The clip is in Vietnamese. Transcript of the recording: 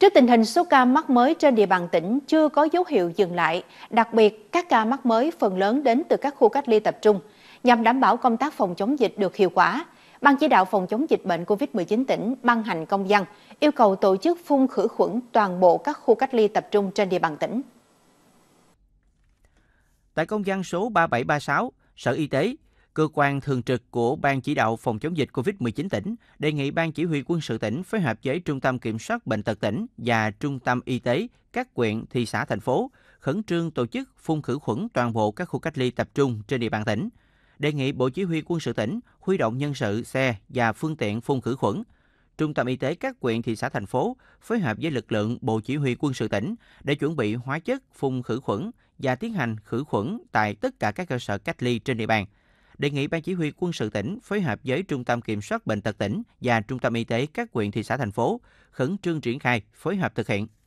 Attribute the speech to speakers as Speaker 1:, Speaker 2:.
Speaker 1: Trước tình hình số ca mắc mới trên địa bàn tỉnh chưa có dấu hiệu dừng lại, đặc biệt các ca mắc mới phần lớn đến từ các khu cách ly tập trung, nhằm đảm bảo công tác phòng chống dịch được hiệu quả. Ban chỉ đạo phòng chống dịch bệnh COVID-19 tỉnh ban hành công văn yêu cầu tổ chức phun khử khuẩn toàn bộ các khu cách ly tập trung trên địa bàn tỉnh.
Speaker 2: Tại công văn số 3736, Sở Y tế Cơ quan thường trực của Ban chỉ đạo phòng chống dịch COVID-19 tỉnh đề nghị Ban chỉ huy quân sự tỉnh phối hợp với Trung tâm Kiểm soát Bệnh tật tỉnh và Trung tâm Y tế các quyện, thị xã, thành phố khẩn trương tổ chức phun khử khuẩn toàn bộ các khu cách ly tập trung trên địa bàn tỉnh. Đề nghị Bộ Chỉ huy quân sự tỉnh huy động nhân sự, xe và phương tiện phun khử khuẩn. Trung tâm Y tế các quyện, thị xã, thành phố phối hợp với lực lượng Bộ Chỉ huy quân sự tỉnh để chuẩn bị hóa chất phun khử khuẩn và tiến hành khử khuẩn tại tất cả các cơ sở cách ly trên địa bàn – đề nghị Ban Chỉ huy quân sự tỉnh phối hợp với Trung tâm Kiểm soát Bệnh tật tỉnh và Trung tâm Y tế các huyện thị xã thành phố khẩn trương triển khai phối hợp thực hiện.